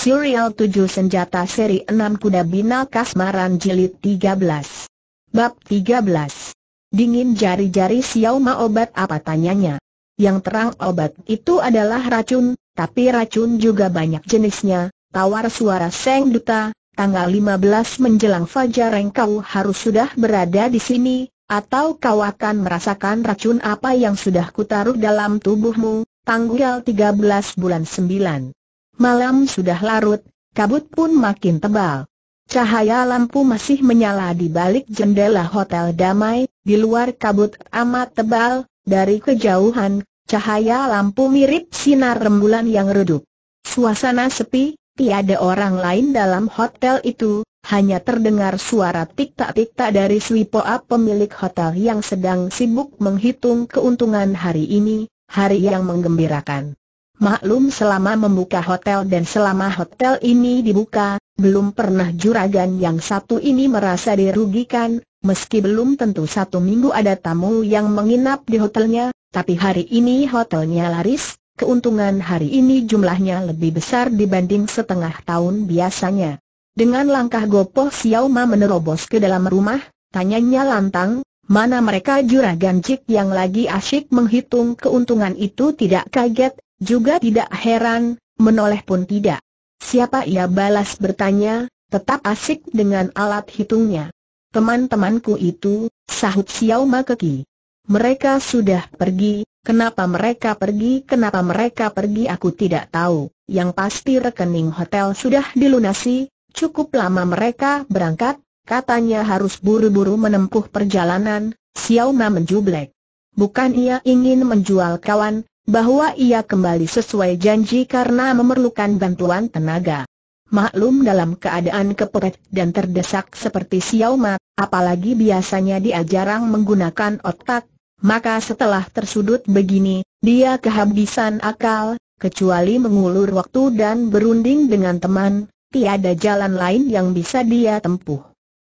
Serial 7 Senjata Seri 6 Kuda binal Kasmaran Jilid 13 Bab 13 Dingin jari-jari Xiao Ma obat apa tanyanya Yang terang obat itu adalah racun, tapi racun juga banyak jenisnya Tawar suara Seng Duta, tanggal 15 menjelang Fajar engkau harus sudah berada di sini Atau kau akan merasakan racun apa yang sudah kutaruh dalam tubuhmu Tanggal 13 bulan 9 Malam sudah larut, kabut pun makin tebal. Cahaya lampu masih menyala di balik jendela hotel damai, di luar kabut amat tebal, dari kejauhan, cahaya lampu mirip sinar rembulan yang redup. Suasana sepi, tiada orang lain dalam hotel itu, hanya terdengar suara tik tak tik tak dari Swipoa pemilik hotel yang sedang sibuk menghitung keuntungan hari ini, hari yang menggembirakan. Maklum selama membuka hotel dan selama hotel ini dibuka, belum pernah juragan yang satu ini merasa dirugikan, meski belum tentu satu minggu ada tamu yang menginap di hotelnya, tapi hari ini hotelnya laris, keuntungan hari ini jumlahnya lebih besar dibanding setengah tahun biasanya. Dengan langkah Gopoh Xiao Ma menerobos ke dalam rumah, tanyanya lantang, mana mereka juragan Cik yang lagi asyik menghitung keuntungan itu tidak kaget, juga tidak heran, menoleh pun tidak. Siapa ia balas bertanya, tetap asik dengan alat hitungnya. Teman-temanku itu, sahut Xiao Ma Keki. Mereka sudah pergi, kenapa mereka pergi, kenapa mereka pergi aku tidak tahu. Yang pasti rekening hotel sudah dilunasi, cukup lama mereka berangkat, katanya harus buru-buru menempuh perjalanan, Xiao Ma menjublek. Bukan ia ingin menjual kawan, bahwa ia kembali sesuai janji karena memerlukan bantuan tenaga. Maklum dalam keadaan kepepet dan terdesak seperti Xiao Ma, apalagi biasanya dia jarang menggunakan otak, maka setelah tersudut begini, dia kehabisan akal, kecuali mengulur waktu dan berunding dengan teman, tiada jalan lain yang bisa dia tempuh.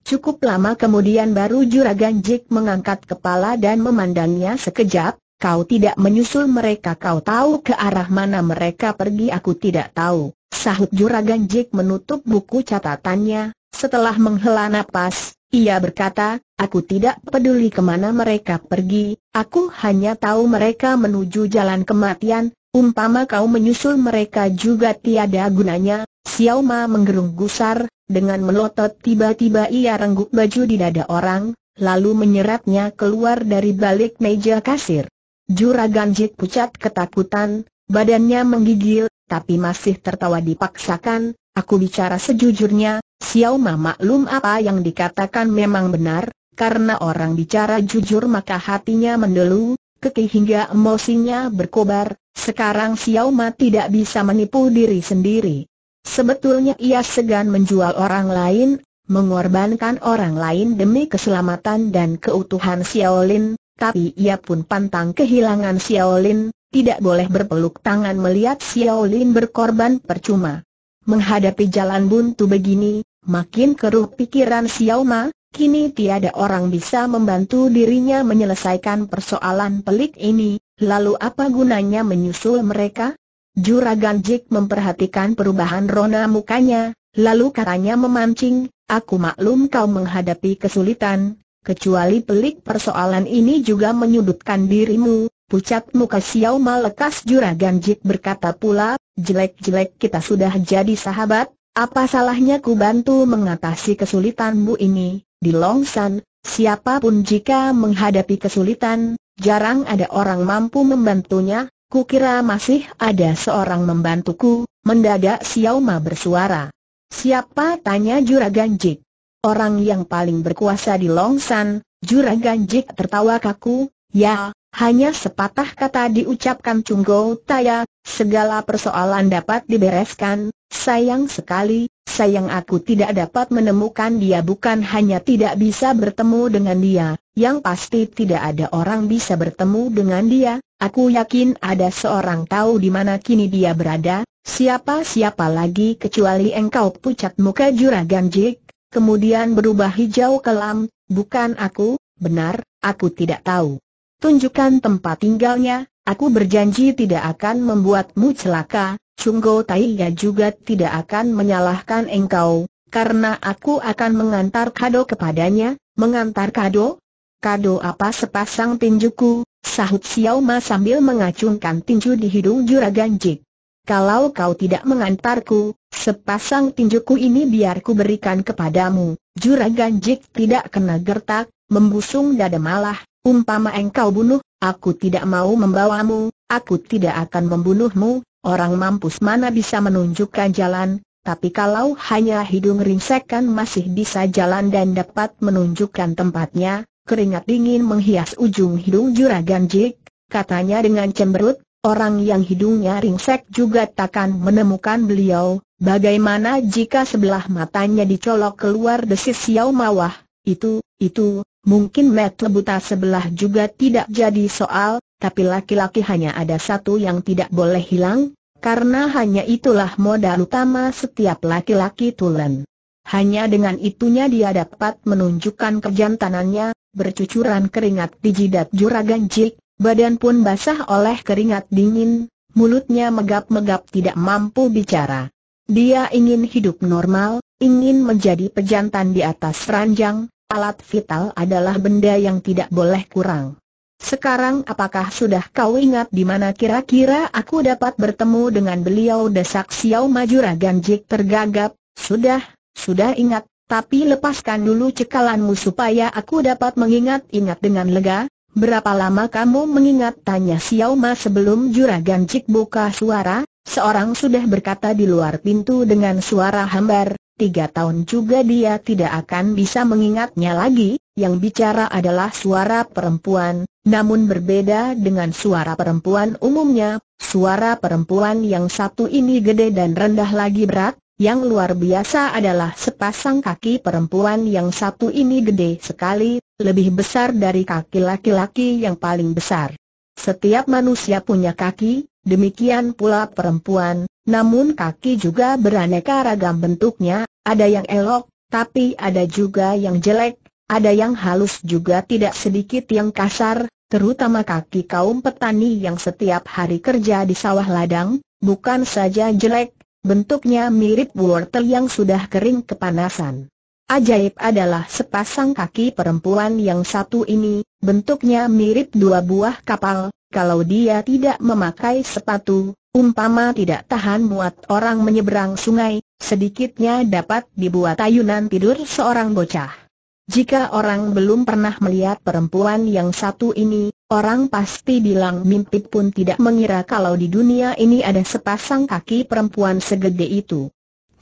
Cukup lama kemudian baru Juragan Jik mengangkat kepala dan memandangnya sekejap, Kau tidak menyusul mereka kau tahu ke arah mana mereka pergi aku tidak tahu. Sahut juragan Jack menutup buku catatannya, setelah menghela nafas, ia berkata, aku tidak peduli kemana mereka pergi, aku hanya tahu mereka menuju jalan kematian, umpama kau menyusul mereka juga tiada gunanya. Xiao Ma menggerung gusar, dengan melotot tiba-tiba ia renggut baju di dada orang, lalu menyerapnya keluar dari balik meja kasir. Juragan Jit pucat ketakutan, badannya menggigil, tapi masih tertawa dipaksakan, aku bicara sejujurnya, Xiao Ma maklum apa yang dikatakan memang benar, karena orang bicara jujur maka hatinya mendelu, kekeh hingga emosinya berkobar, sekarang Xiao Ma tidak bisa menipu diri sendiri. Sebetulnya ia segan menjual orang lain, mengorbankan orang lain demi keselamatan dan keutuhan Xiaolin, tapi ia pun pantang kehilangan Xiao Lin, tidak boleh berpeluk tangan melihat Xiao Lin berkorban percuma. Menghadapi jalan buntu begini, makin keruh pikiran Xiao Ma. kini tiada orang bisa membantu dirinya menyelesaikan persoalan pelik ini, lalu apa gunanya menyusul mereka? Juragan Jik memperhatikan perubahan rona mukanya, lalu katanya memancing, aku maklum kau menghadapi kesulitan, Kecuali pelik persoalan ini juga menyudutkan dirimu, pucat muka Xiao lekas juragan Jik berkata pula, jelek-jelek kita sudah jadi sahabat, apa salahnya ku bantu mengatasi kesulitanmu ini, di San, siapapun jika menghadapi kesulitan, jarang ada orang mampu membantunya, Ku kira masih ada seorang membantuku, mendadak Xiao Ma bersuara. Siapa tanya juragan Jik? orang yang paling berkuasa di Longsan, Juragan Jik tertawa kaku, ya, hanya sepatah kata diucapkan Cunggo Taya, segala persoalan dapat dibereskan, sayang sekali, sayang aku tidak dapat menemukan dia bukan hanya tidak bisa bertemu dengan dia, yang pasti tidak ada orang bisa bertemu dengan dia, aku yakin ada seorang tahu di mana kini dia berada, siapa-siapa lagi kecuali engkau pucat muka Juragan Jik, kemudian berubah hijau kelam, bukan aku, benar, aku tidak tahu. Tunjukkan tempat tinggalnya, aku berjanji tidak akan membuatmu celaka, Chunggo Taiya juga tidak akan menyalahkan engkau, karena aku akan mengantar kado kepadanya, mengantar kado? Kado apa sepasang tinjuku, sahut Xiao Ma sambil mengacungkan tinju di hidung juragan Jik kalau kau tidak mengantarku, sepasang tinjuku ini biarku berikan kepadamu. Juragan Jik tidak kena gertak, membusung dada malah, umpama engkau bunuh, aku tidak mau membawamu, aku tidak akan membunuhmu, orang mampus mana bisa menunjukkan jalan, tapi kalau hanya hidung ringsekan masih bisa jalan dan dapat menunjukkan tempatnya, keringat dingin menghias ujung hidung juragan Jik, katanya dengan cemberut, orang yang hidungnya ringsek juga takkan menemukan beliau, bagaimana jika sebelah matanya dicolok keluar desis Xiao Mawah, itu, itu, mungkin mata buta sebelah juga tidak jadi soal, tapi laki-laki hanya ada satu yang tidak boleh hilang, karena hanya itulah modal utama setiap laki-laki tulen. Hanya dengan itunya dia dapat menunjukkan kejantanannya, bercucuran keringat di jidat juragan Jik, Badan pun basah oleh keringat dingin, mulutnya megap-megap tidak mampu bicara. Dia ingin hidup normal, ingin menjadi pejantan di atas ranjang, alat vital adalah benda yang tidak boleh kurang. Sekarang apakah sudah kau ingat di mana kira-kira aku dapat bertemu dengan beliau desak Xiao Majura Ganjik tergagap, sudah, sudah ingat, tapi lepaskan dulu cekalanmu supaya aku dapat mengingat-ingat dengan lega, Berapa lama kamu mengingat tanya Xiao Ma sebelum juragan Cik buka suara, seorang sudah berkata di luar pintu dengan suara hambar, tiga tahun juga dia tidak akan bisa mengingatnya lagi, yang bicara adalah suara perempuan, namun berbeda dengan suara perempuan umumnya, suara perempuan yang satu ini gede dan rendah lagi berat, yang luar biasa adalah sepasang kaki perempuan yang satu ini gede sekali, lebih besar dari kaki laki-laki yang paling besar. Setiap manusia punya kaki, demikian pula perempuan, namun kaki juga beraneka ragam bentuknya, ada yang elok, tapi ada juga yang jelek, ada yang halus juga tidak sedikit yang kasar, terutama kaki kaum petani yang setiap hari kerja di sawah ladang, bukan saja jelek, Bentuknya mirip wortel yang sudah kering kepanasan. Ajaib adalah sepasang kaki perempuan yang satu ini, bentuknya mirip dua buah kapal, kalau dia tidak memakai sepatu, umpama tidak tahan muat orang menyeberang sungai, sedikitnya dapat dibuat ayunan tidur seorang bocah. Jika orang belum pernah melihat perempuan yang satu ini, orang pasti bilang mimpi pun tidak mengira kalau di dunia ini ada sepasang kaki perempuan segede itu.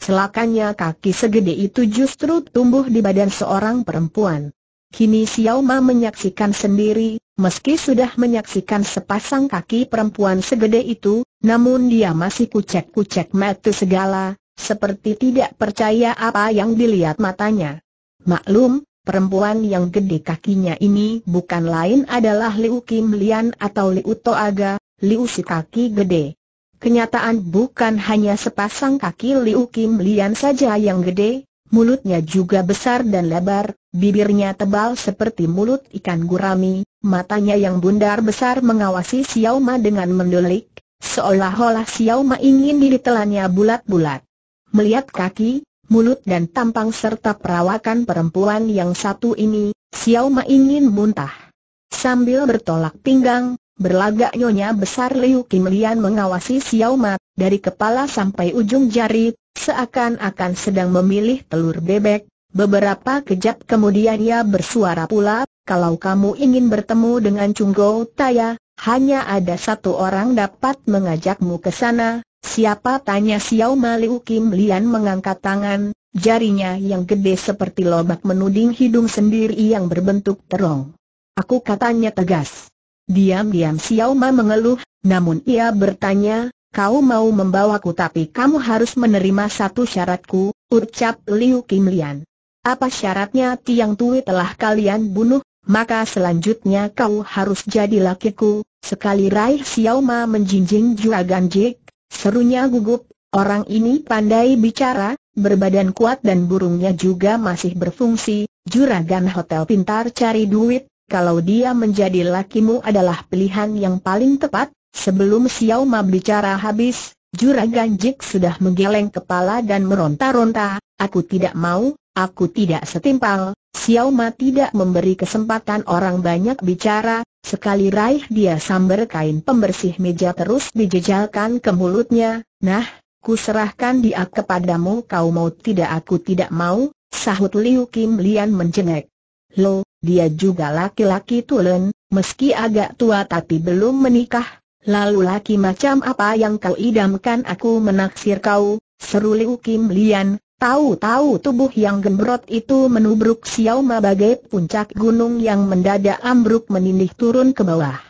Celakanya kaki segede itu justru tumbuh di badan seorang perempuan. Kini Xiao Ma menyaksikan sendiri, meski sudah menyaksikan sepasang kaki perempuan segede itu, namun dia masih kucek-kucek mata segala, seperti tidak percaya apa yang dilihat matanya. Maklum, Perempuan yang gede kakinya ini bukan lain adalah Liu Kim Lian atau Liu Toaga, Liu si kaki gede. Kenyataan bukan hanya sepasang kaki Liu Kim Lian saja yang gede, mulutnya juga besar dan lebar, bibirnya tebal seperti mulut ikan gurami, matanya yang bundar besar mengawasi Xiao Ma dengan mendelik, seolah-olah Xiao Ma ingin ditelannya bulat-bulat. Melihat kaki, mulut dan tampang serta perawakan perempuan yang satu ini, Xiao Ma ingin muntah. Sambil bertolak pinggang, berlagak nyonya besar Liu Kim Lian mengawasi Xiao Ma, dari kepala sampai ujung jari, seakan-akan sedang memilih telur bebek. Beberapa kejap kemudian ia bersuara pula, kalau kamu ingin bertemu dengan Chunggo Taya, hanya ada satu orang dapat mengajakmu ke sana, Siapa tanya Xiao Maliu Kim Lian mengangkat tangan, jarinya yang gede seperti lobak menuding hidung sendiri yang berbentuk terong. Aku katanya tegas. Diam-diam Xiao Ma mengeluh, namun ia bertanya, kau mau membawaku tapi kamu harus menerima satu syaratku, ucap Liu Kim Lian. Apa syaratnya Tiang Tui telah kalian bunuh, maka selanjutnya kau harus jadi lakiku, sekali raih Xiao Ma menjinjing Juragan Jik, Serunya gugup, orang ini pandai bicara, berbadan kuat dan burungnya juga masih berfungsi, juragan hotel pintar cari duit, kalau dia menjadi lakimu adalah pilihan yang paling tepat, sebelum Xiao Ma bicara habis, juragan Jik sudah menggeleng kepala dan meronta-ronta, aku tidak mau, aku tidak setimpal, Xiao Ma tidak memberi kesempatan orang banyak bicara, Sekali raih dia sambar kain pembersih meja terus dijejalkan ke mulutnya, nah, ku serahkan dia kepadamu kau mau tidak aku tidak mau, sahut Liu Kim Lian menjengek. Lo, dia juga laki-laki tulen, meski agak tua tapi belum menikah, lalu laki macam apa yang kau idamkan aku menaksir kau, seru Liu Kim Lian, Tahu-tahu tubuh yang gembrot itu menubruk Xiao Ma bagai puncak gunung yang mendadak ambruk menindih turun ke bawah.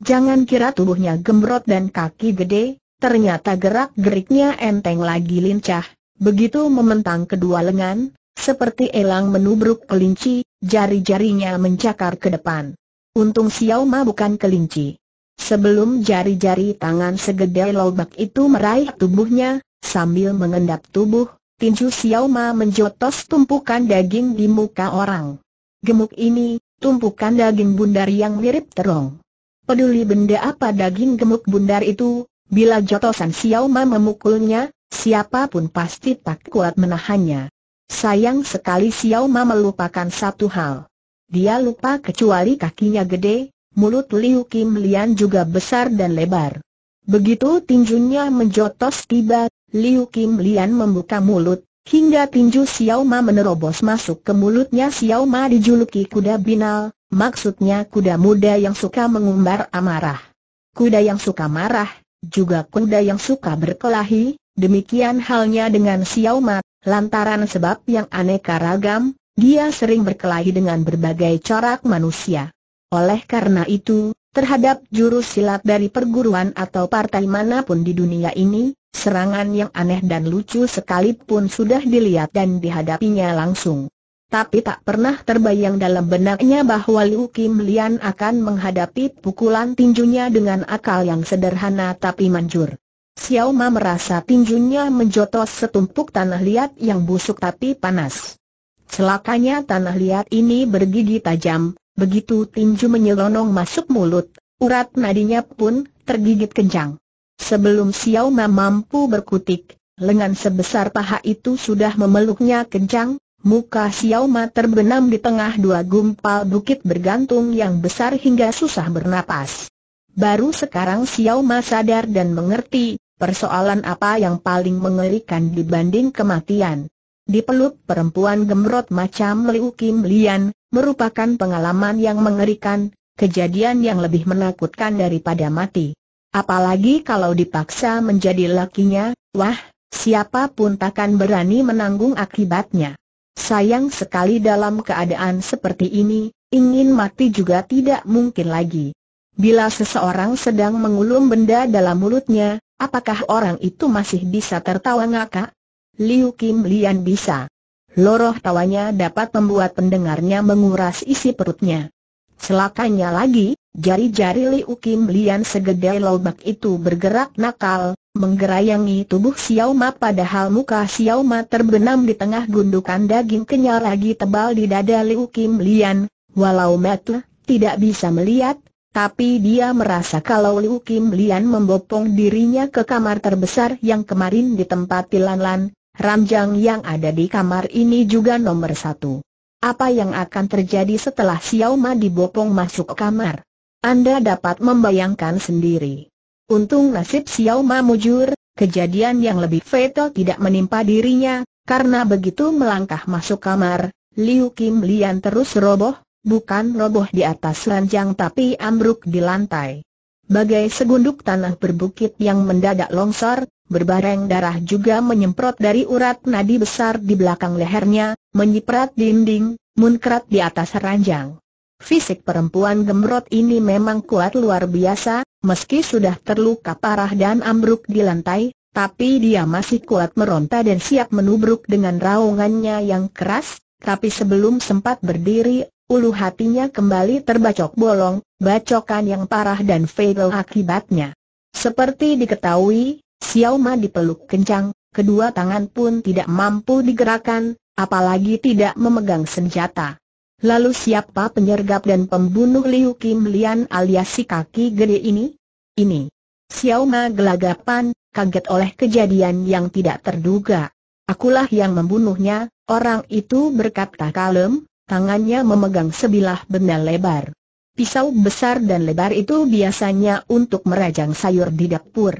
Jangan kira tubuhnya gembrot dan kaki gede, ternyata gerak-geriknya enteng lagi lincah. Begitu mementang kedua lengan, seperti elang menubruk kelinci, jari-jarinya mencakar ke depan. Untung Xiao Ma bukan kelinci. Sebelum jari-jari tangan segede lobak itu meraih tubuhnya, sambil mengendap tubuh, tinju Xiao menjotos tumpukan daging di muka orang. Gemuk ini, tumpukan daging bundar yang mirip terong. Peduli benda apa daging gemuk bundar itu, bila jotosan Xiao Ma memukulnya, siapapun pasti tak kuat menahannya. Sayang sekali Xiao melupakan satu hal. Dia lupa kecuali kakinya gede, mulut Liu Kim Lian juga besar dan lebar. Begitu tinjunya menjotos tiba, Liu Kim Lian membuka mulut, hingga tinju Xiao Ma menerobos masuk ke mulutnya Xiao Ma dijuluki kuda binal, maksudnya kuda muda yang suka mengumbar amarah. Kuda yang suka marah, juga kuda yang suka berkelahi, demikian halnya dengan Xiao Ma, lantaran sebab yang aneka ragam, dia sering berkelahi dengan berbagai corak manusia. Oleh karena itu, terhadap jurus silat dari perguruan atau partai manapun di dunia ini, serangan yang aneh dan lucu sekalipun sudah dilihat dan dihadapinya langsung. Tapi tak pernah terbayang dalam benaknya bahwa Liu Kim Lian akan menghadapi pukulan tinjunya dengan akal yang sederhana tapi manjur. Xiao Ma merasa tinjunya menjotos setumpuk tanah liat yang busuk tapi panas. Celakanya tanah liat ini bergigi tajam, Begitu tinju menyelonong masuk mulut, urat nadinya pun tergigit kencang. Sebelum Xiao Ma mampu berkutik, lengan sebesar paha itu sudah memeluknya kencang, muka Xiao Ma terbenam di tengah dua gumpal bukit bergantung yang besar hingga susah bernapas. Baru sekarang Xiao Ma sadar dan mengerti, persoalan apa yang paling mengerikan dibanding kematian dipeluk perempuan gemrot macam Liu Kim Lian, merupakan pengalaman yang mengerikan, kejadian yang lebih menakutkan daripada mati. Apalagi kalau dipaksa menjadi lakinya, wah, siapapun takkan berani menanggung akibatnya. Sayang sekali dalam keadaan seperti ini, ingin mati juga tidak mungkin lagi. Bila seseorang sedang mengulum benda dalam mulutnya, apakah orang itu masih bisa tertawa ngakak? Liu Kim Lian bisa. Loroh tawanya dapat membuat pendengarnya menguras isi perutnya. Selakanya lagi, jari-jari Liu Kim Lian segede lobak itu bergerak nakal, menggerayangi tubuh Xiao Ma padahal muka Xiao Ma terbenam di tengah gundukan daging kenyal lagi tebal di dada Liu Kim Lian, walau mata tidak bisa melihat, tapi dia merasa kalau Liu Kim Lian membopong dirinya ke kamar terbesar yang kemarin ditempati Lan Lan, Ranjang yang ada di kamar ini juga nomor satu. Apa yang akan terjadi setelah Xiao Ma dibopong masuk kamar? Anda dapat membayangkan sendiri. Untung nasib Xiao Ma mujur, kejadian yang lebih fatal tidak menimpa dirinya, karena begitu melangkah masuk kamar, Liu Kim Lian terus roboh, bukan roboh di atas ranjang tapi ambruk di lantai. Bagai segunduk tanah berbukit yang mendadak longsor, berbareng darah juga menyemprot dari urat nadi besar di belakang lehernya, menyiprat dinding, munkrat di atas ranjang. Fisik perempuan gemrot ini memang kuat luar biasa, meski sudah terluka parah dan ambruk di lantai, tapi dia masih kuat meronta dan siap menubruk dengan raungannya yang keras, tapi sebelum sempat berdiri, Ulu hatinya kembali terbacok bolong, bacokan yang parah dan fatal akibatnya. Seperti diketahui, Xiao Ma dipeluk kencang, kedua tangan pun tidak mampu digerakkan, apalagi tidak memegang senjata. Lalu siapa penyergap dan pembunuh Liu Kim Lian alias si kaki gede ini? Ini. Xiao Ma gelagapan, kaget oleh kejadian yang tidak terduga. Akulah yang membunuhnya, orang itu berkata kalem, tangannya memegang sebilah benda lebar. Pisau besar dan lebar itu biasanya untuk merajang sayur di dapur.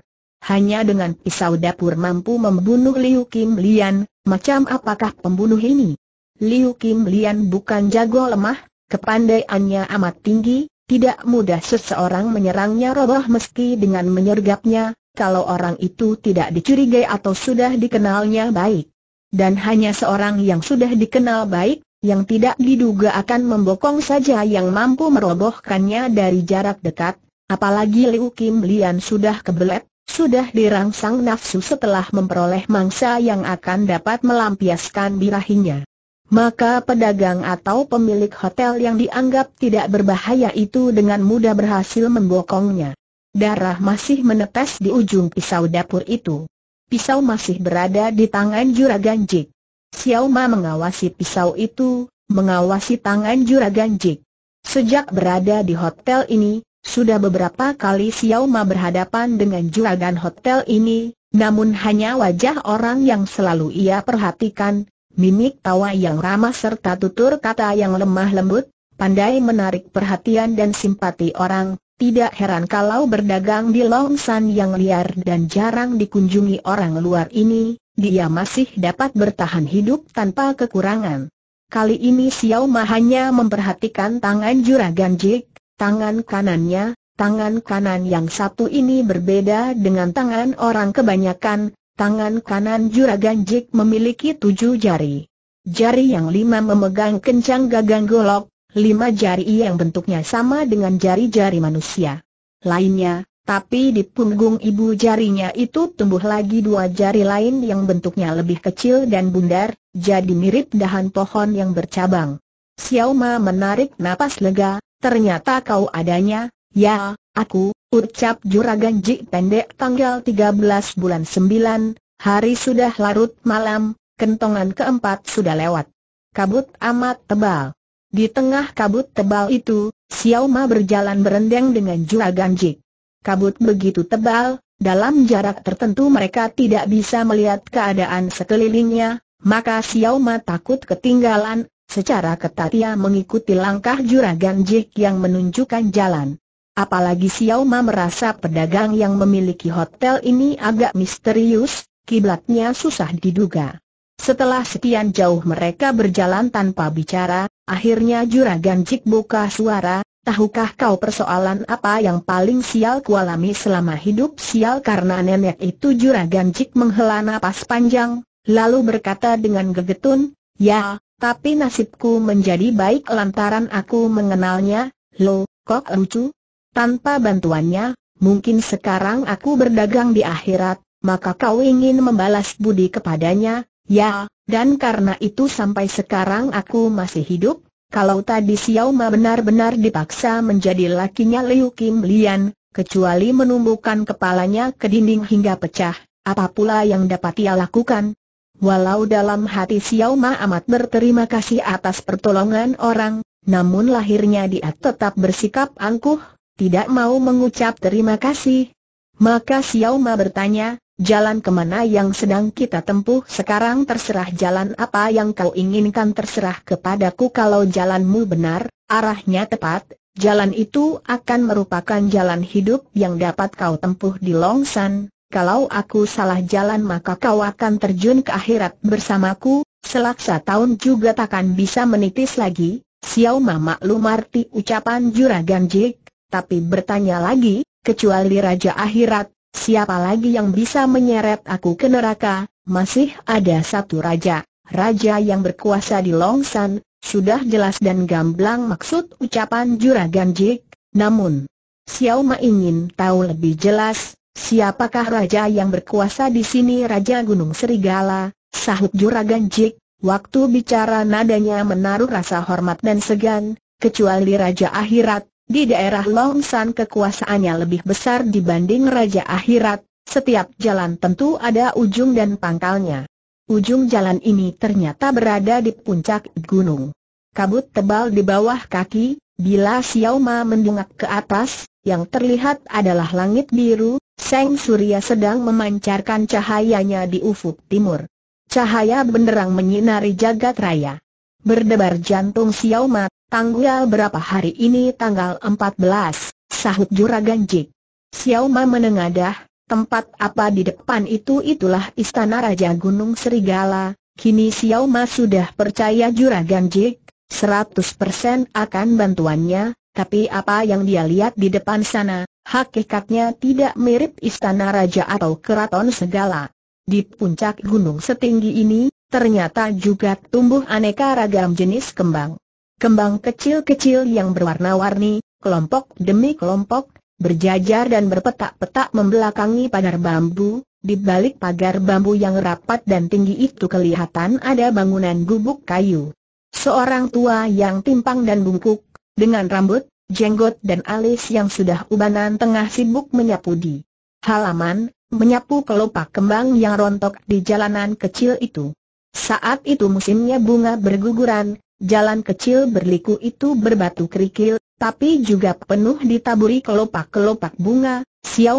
Hanya dengan pisau dapur mampu membunuh Liu Kim Lian, macam apakah pembunuh ini? Liu Kim Lian bukan jago lemah, kepandaiannya amat tinggi, tidak mudah seseorang menyerangnya roboh meski dengan menyergapnya, kalau orang itu tidak dicurigai atau sudah dikenalnya baik. Dan hanya seorang yang sudah dikenal baik, yang tidak diduga akan membokong saja yang mampu merobohkannya dari jarak dekat, apalagi Liu Kim Lian sudah kebelet, sudah dirangsang nafsu setelah memperoleh mangsa yang akan dapat melampiaskan birahinya. Maka pedagang atau pemilik hotel yang dianggap tidak berbahaya itu dengan mudah berhasil membokongnya. Darah masih menetes di ujung pisau dapur itu. Pisau masih berada di tangan juragan Jik. Xiao Ma mengawasi pisau itu, mengawasi tangan juragan Jik. Sejak berada di hotel ini, sudah beberapa kali Xiao Ma berhadapan dengan juragan hotel ini, namun hanya wajah orang yang selalu ia perhatikan, mimik tawa yang ramah serta tutur kata yang lemah lembut, pandai menarik perhatian dan simpati orang, tidak heran kalau berdagang di Longsan yang liar dan jarang dikunjungi orang luar ini, dia masih dapat bertahan hidup tanpa kekurangan. Kali ini Xiao Ma hanya memperhatikan tangan Juragan Jik, tangan kanannya, tangan kanan yang satu ini berbeda dengan tangan orang kebanyakan, tangan kanan Juragan Jik memiliki tujuh jari. Jari yang lima memegang kencang gagang golok, lima jari yang bentuknya sama dengan jari-jari manusia. Lainnya, tapi di punggung ibu jarinya itu tumbuh lagi dua jari lain yang bentuknya lebih kecil dan bundar, jadi mirip dahan pohon yang bercabang. Xiao Ma menarik napas lega, ternyata kau adanya, ya, aku, ucap juragan Ji pendek tanggal 13 bulan 9, hari sudah larut malam, kentongan keempat sudah lewat. Kabut amat tebal. Di tengah kabut tebal itu, Xiao Ma berjalan berendang dengan juragan Ji kabut begitu tebal, dalam jarak tertentu mereka tidak bisa melihat keadaan sekelilingnya, maka Xiao Ma takut ketinggalan, secara ketat ia mengikuti langkah juragan Jik yang menunjukkan jalan. Apalagi Xiao Ma merasa pedagang yang memiliki hotel ini agak misterius, kiblatnya susah diduga. Setelah sekian jauh mereka berjalan tanpa bicara, akhirnya juragan Jik buka suara, Tahukah kau persoalan apa yang paling sial kualami selama hidup sial karena nenek itu juragan cik menghela napas panjang, lalu berkata dengan gegetun, Ya, tapi nasibku menjadi baik lantaran aku mengenalnya, lo, kok lucu? Tanpa bantuannya, mungkin sekarang aku berdagang di akhirat, maka kau ingin membalas budi kepadanya, ya, dan karena itu sampai sekarang aku masih hidup, kalau tadi Xiao Ma benar-benar dipaksa menjadi lakinya Liu Kim Lian, kecuali menumbuhkan kepalanya ke dinding hingga pecah, apa pula yang dapat ia lakukan? Walau dalam hati Xiao Ma amat berterima kasih atas pertolongan orang, namun lahirnya dia tetap bersikap angkuh, tidak mau mengucap terima kasih. Maka Xiao Ma bertanya, Jalan kemana yang sedang kita tempuh sekarang terserah jalan apa yang kau inginkan terserah kepadaku kalau jalanmu benar, arahnya tepat, jalan itu akan merupakan jalan hidup yang dapat kau tempuh di Longsan, kalau aku salah jalan maka kau akan terjun ke akhirat bersamaku, selaksa tahun juga takkan bisa menitis lagi, Xiao Mama Lumarti ucapan Juragan Jik, tapi bertanya lagi, kecuali Raja Akhirat, Siapa lagi yang bisa menyeret aku ke neraka? Masih ada satu raja, raja yang berkuasa di Longsan, sudah jelas dan gamblang maksud ucapan Juragan Jik, namun Xiao Ma ingin tahu lebih jelas, siapakah raja yang berkuasa di sini Raja Gunung Serigala, sahut Juragan Jik, waktu bicara nadanya menaruh rasa hormat dan segan, kecuali Raja Akhirat, di daerah Longsan kekuasaannya lebih besar dibanding Raja Akhirat, setiap jalan tentu ada ujung dan pangkalnya. Ujung jalan ini ternyata berada di puncak gunung. Kabut tebal di bawah kaki, bila Xiaoma mendongak ke atas, yang terlihat adalah langit biru, Seng Surya sedang memancarkan cahayanya di ufuk timur. Cahaya benderang menyinari jagat raya. Berdebar jantung Xiaoma Tanggal berapa hari ini tanggal 14, sahut Juragan Jik. Xiao Ma menengadah, tempat apa di depan itu itulah istana Raja Gunung Serigala, kini Xiao Ma sudah percaya Juragan Jik, 100% akan bantuannya, tapi apa yang dia lihat di depan sana, hakikatnya tidak mirip istana raja atau keraton segala. Di puncak gunung setinggi ini, ternyata juga tumbuh aneka ragam jenis kembang kembang kecil-kecil yang berwarna-warni, kelompok demi kelompok, berjajar dan berpetak-petak membelakangi pagar bambu, di balik pagar bambu yang rapat dan tinggi itu kelihatan ada bangunan gubuk kayu. Seorang tua yang timpang dan bungkuk, dengan rambut, jenggot dan alis yang sudah ubanan tengah sibuk menyapu di halaman, menyapu kelopak kembang yang rontok di jalanan kecil itu. Saat itu musimnya bunga berguguran, Jalan kecil berliku itu berbatu kerikil, tapi juga penuh ditaburi kelopak-kelopak bunga,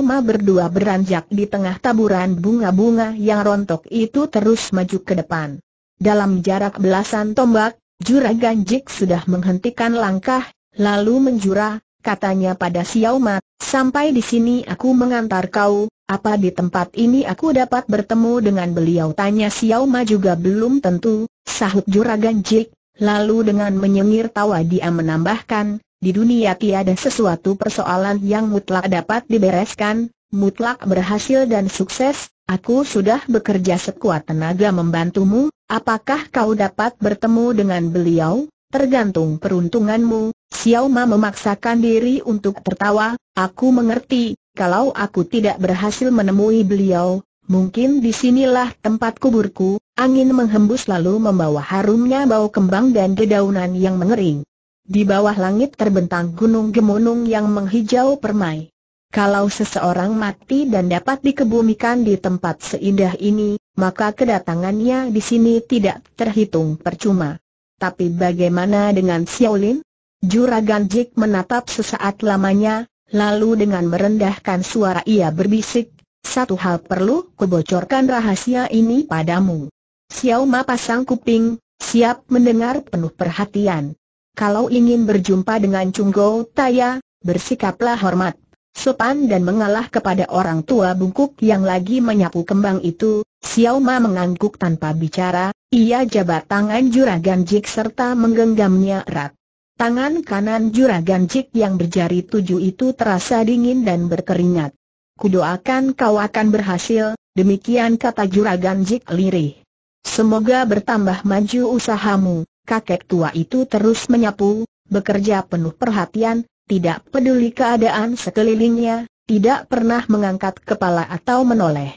Ma berdua beranjak di tengah taburan bunga-bunga yang rontok itu terus maju ke depan. Dalam jarak belasan tombak, Juragan Jik sudah menghentikan langkah, lalu menjura, katanya pada Ma, sampai di sini aku mengantar kau, apa di tempat ini aku dapat bertemu dengan beliau? Tanya Ma juga belum tentu, sahut Juragan Jik, Lalu dengan menyengir tawa dia menambahkan, di dunia tiada sesuatu persoalan yang mutlak dapat dibereskan, mutlak berhasil dan sukses, aku sudah bekerja sekuat tenaga membantumu, apakah kau dapat bertemu dengan beliau? Tergantung peruntunganmu, Xiao Ma memaksakan diri untuk tertawa, aku mengerti, kalau aku tidak berhasil menemui beliau, Mungkin disinilah tempat kuburku, angin menghembus lalu membawa harumnya bau kembang dan dedaunan yang mengering. Di bawah langit terbentang gunung gemunung yang menghijau permai. Kalau seseorang mati dan dapat dikebumikan di tempat seindah ini, maka kedatangannya di sini tidak terhitung percuma. Tapi bagaimana dengan Xiaolin? Juragan Jik menatap sesaat lamanya, lalu dengan merendahkan suara ia berbisik, satu hal perlu kubocorkan rahasia ini padamu. Xiao Ma pasang kuping, siap mendengar penuh perhatian. Kalau ingin berjumpa dengan Chunggo Taya, bersikaplah hormat, sopan dan mengalah kepada orang tua bungkuk yang lagi menyapu kembang itu. Xiao Ma mengangguk tanpa bicara, ia jabat tangan juragan Jik serta menggenggamnya erat. Tangan kanan juragan Jik yang berjari tujuh itu terasa dingin dan berkeringat kudoakan kau akan berhasil, demikian kata juragan Jik Lirih. Semoga bertambah maju usahamu, kakek tua itu terus menyapu, bekerja penuh perhatian, tidak peduli keadaan sekelilingnya, tidak pernah mengangkat kepala atau menoleh.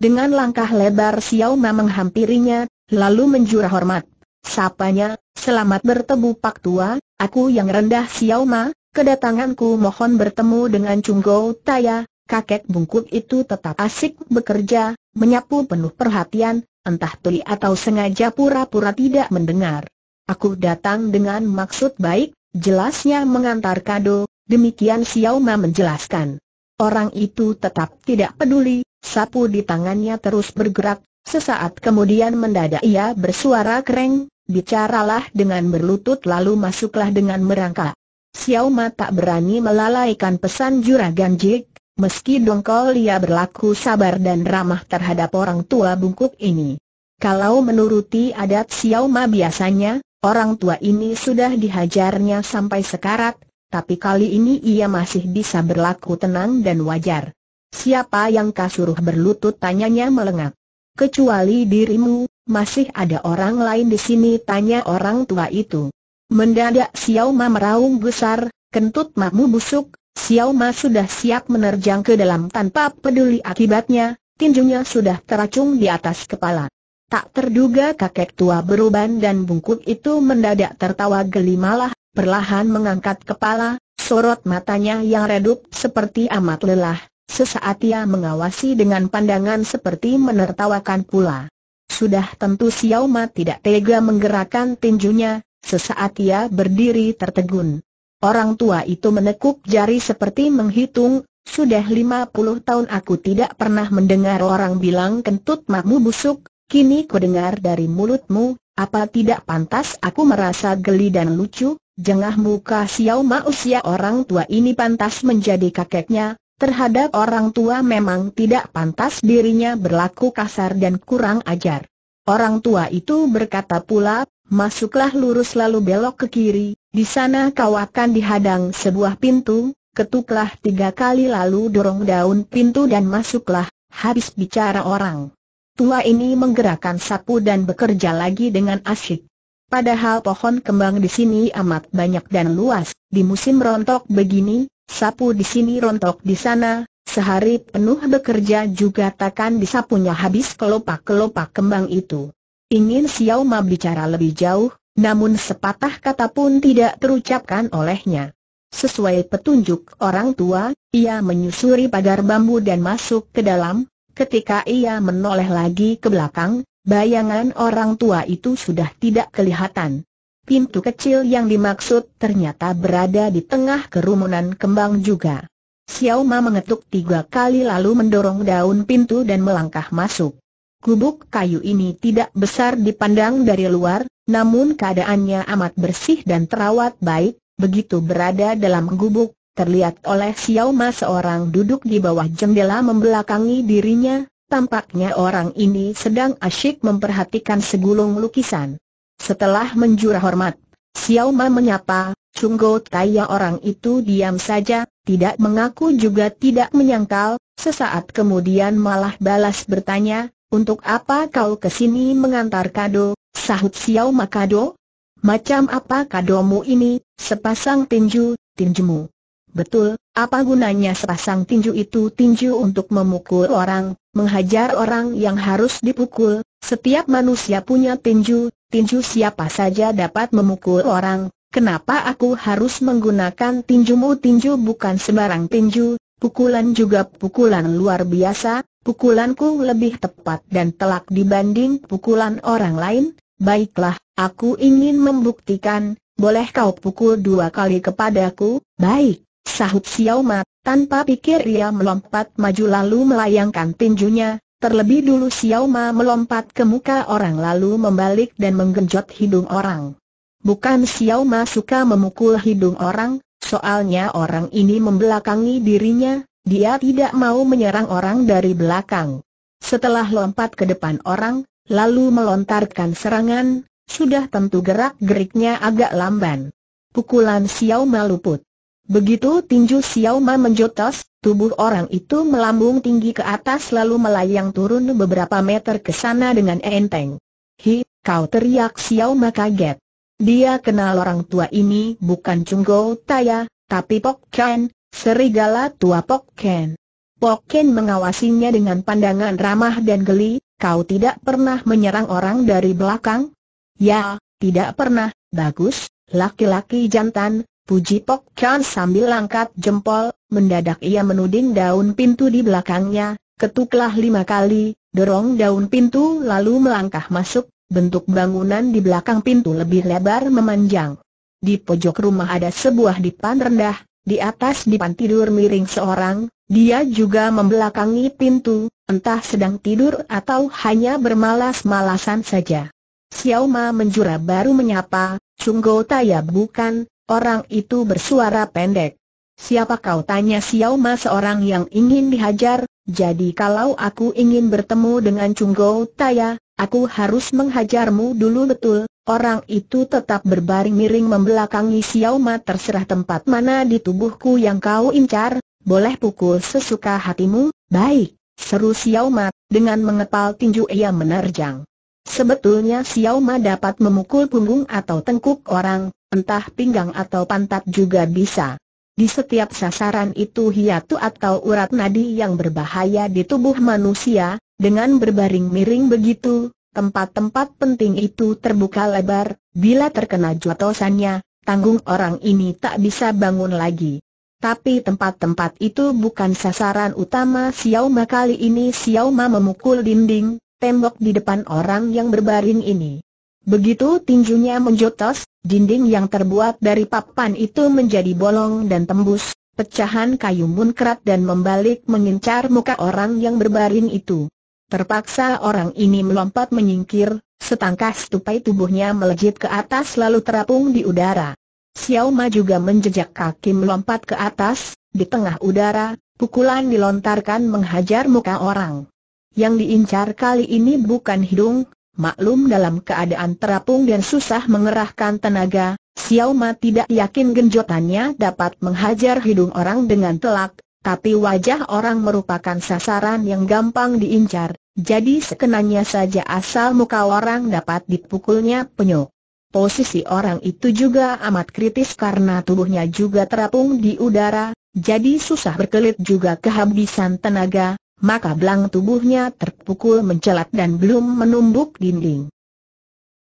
Dengan langkah lebar Xiao Ma menghampirinya, lalu menjura hormat. Sapanya, selamat bertemu Pak Tua, aku yang rendah Xiao Ma, kedatanganku mohon bertemu dengan Chunggo Taya, kakek bungkuk itu tetap asik bekerja, menyapu penuh perhatian, entah tuli atau sengaja pura-pura tidak mendengar. Aku datang dengan maksud baik, jelasnya mengantar kado, demikian Xiao menjelaskan. Orang itu tetap tidak peduli, sapu di tangannya terus bergerak, sesaat kemudian mendadak ia bersuara kereng, bicaralah dengan berlutut lalu masuklah dengan merangkak. Xiao tak berani melalaikan pesan juragan Jik, meski dongkol ia berlaku sabar dan ramah terhadap orang tua bungkuk ini. Kalau menuruti adat Xiaoma biasanya, orang tua ini sudah dihajarnya sampai sekarat, tapi kali ini ia masih bisa berlaku tenang dan wajar. Siapa yang kasuruh berlutut tanyanya melengak. Kecuali dirimu, masih ada orang lain di sini tanya orang tua itu. Mendadak Xiaoma meraung besar, kentut makmu busuk, Xiao Ma sudah siap menerjang ke dalam tanpa peduli akibatnya, tinjunya sudah teracung di atas kepala. Tak terduga kakek tua beruban dan bungkuk itu mendadak tertawa geli malah, perlahan mengangkat kepala, sorot matanya yang redup seperti amat lelah, sesaat ia mengawasi dengan pandangan seperti menertawakan pula. Sudah tentu Xiao Ma tidak tega menggerakkan tinjunya, sesaat ia berdiri tertegun. Orang tua itu menekuk jari seperti menghitung, sudah lima puluh tahun aku tidak pernah mendengar orang bilang kentut makmu busuk, kini ku dengar dari mulutmu, apa tidak pantas aku merasa geli dan lucu, jengah muka siau Ma usia orang tua ini pantas menjadi kakeknya, terhadap orang tua memang tidak pantas dirinya berlaku kasar dan kurang ajar. Orang tua itu berkata pula, masuklah lurus lalu belok ke kiri, di sana kau akan dihadang sebuah pintu, ketuklah tiga kali lalu dorong daun pintu dan masuklah, habis bicara orang. Tua ini menggerakkan sapu dan bekerja lagi dengan asyik. Padahal pohon kembang di sini amat banyak dan luas, di musim rontok begini, sapu di sini rontok di sana, sehari penuh bekerja juga takkan disapunya habis kelopak-kelopak kembang itu. Ingin Xiao Ma bicara lebih jauh, namun sepatah kata pun tidak terucapkan olehnya. Sesuai petunjuk orang tua, ia menyusuri pagar bambu dan masuk ke dalam. Ketika ia menoleh lagi ke belakang, bayangan orang tua itu sudah tidak kelihatan. Pintu kecil yang dimaksud ternyata berada di tengah kerumunan kembang juga. Xiao Ma mengetuk tiga kali lalu mendorong daun pintu dan melangkah masuk. Gubuk kayu ini tidak besar dipandang dari luar, namun keadaannya amat bersih dan terawat baik, begitu berada dalam gubuk, terlihat oleh Xiao Ma seorang duduk di bawah jendela membelakangi dirinya, tampaknya orang ini sedang asyik memperhatikan segulung lukisan. Setelah menjura hormat, Xiao Ma menyapa, Sungguh kaya orang itu diam saja, tidak mengaku juga tidak menyangkal, sesaat kemudian malah balas bertanya, untuk apa kau kesini mengantar kado, sahut Xiao Makado? Macam apa kadomu ini, sepasang tinju, tinjumu. Betul, apa gunanya sepasang tinju itu tinju untuk memukul orang, menghajar orang yang harus dipukul, setiap manusia punya tinju, tinju siapa saja dapat memukul orang, kenapa aku harus menggunakan tinjumu tinju bukan sembarang tinju, pukulan juga pukulan luar biasa, Pukulanku lebih tepat dan telak dibanding pukulan orang lain, baiklah, aku ingin membuktikan, boleh kau pukul dua kali kepadaku, baik, sahut Xiao Ma, tanpa pikir ia melompat maju lalu melayangkan tinjunya, terlebih dulu Xiao Ma melompat ke muka orang lalu membalik dan menggenjot hidung orang. Bukan Xiao Ma suka memukul hidung orang, soalnya orang ini membelakangi dirinya, dia tidak mau menyerang orang dari belakang. Setelah lompat ke depan orang, lalu melontarkan serangan, sudah tentu gerak-geriknya agak lamban. Pukulan Xiao Ma luput. Begitu tinju Xiao Ma menjotos, tubuh orang itu melambung tinggi ke atas lalu melayang turun beberapa meter ke sana dengan enteng. Hi, kau teriak Xiao Ma kaget. Dia kenal orang tua ini bukan Chunggo Taya, tapi Pok Chan, Serigala tua Pokken. Pokken mengawasinya dengan pandangan ramah dan geli, kau tidak pernah menyerang orang dari belakang? Ya, tidak pernah, bagus, laki-laki jantan, puji Pokken sambil langkat jempol, mendadak ia menuding daun pintu di belakangnya, ketuklah lima kali, dorong daun pintu lalu melangkah masuk, bentuk bangunan di belakang pintu lebih lebar memanjang. Di pojok rumah ada sebuah dipan rendah, di atas dipan tidur miring seorang, dia juga membelakangi pintu, entah sedang tidur atau hanya bermalas-malasan saja. Xiao Ma menjurah baru menyapa, Sunggo Taya bukan, orang itu bersuara pendek. Siapa kau tanya Xiao Ma seorang yang ingin dihajar, jadi kalau aku ingin bertemu dengan Chunggo Taya, aku harus menghajarmu dulu betul. Orang itu tetap berbaring miring membelakangi Xiao Ma terserah tempat mana di tubuhku yang kau incar, boleh pukul sesuka hatimu, baik, seru Xiao Ma, dengan mengepal tinju ia menerjang. Sebetulnya Xiao Ma dapat memukul punggung atau tengkuk orang, entah pinggang atau pantat juga bisa. Di setiap sasaran itu hiatu atau urat nadi yang berbahaya di tubuh manusia, dengan berbaring miring begitu, tempat-tempat penting itu terbuka lebar, bila terkena jotosannya, tanggung orang ini tak bisa bangun lagi. Tapi tempat-tempat itu bukan sasaran utama Xiao Ma kali ini Xiao Ma memukul dinding, tembok di depan orang yang berbaring ini. Begitu tinjunya menjotos, dinding yang terbuat dari papan itu menjadi bolong dan tembus, Pecahan kayu munkrat dan membalik mengincar muka orang yang berbaring itu. Terpaksa orang ini melompat menyingkir, setangkas tupai tubuhnya melejit ke atas lalu terapung di udara. Xiao Ma juga menjejak kaki melompat ke atas, di tengah udara, pukulan dilontarkan menghajar muka orang. Yang diincar kali ini bukan hidung, maklum dalam keadaan terapung dan susah mengerahkan tenaga, Xiao Ma tidak yakin genjotannya dapat menghajar hidung orang dengan telak, tapi wajah orang merupakan sasaran yang gampang diincar, jadi sekenanya saja asal muka orang dapat dipukulnya penyok. Posisi orang itu juga amat kritis karena tubuhnya juga terapung di udara, jadi susah berkelit juga kehabisan tenaga, maka belang tubuhnya terpukul mencelat dan belum menumbuk dinding.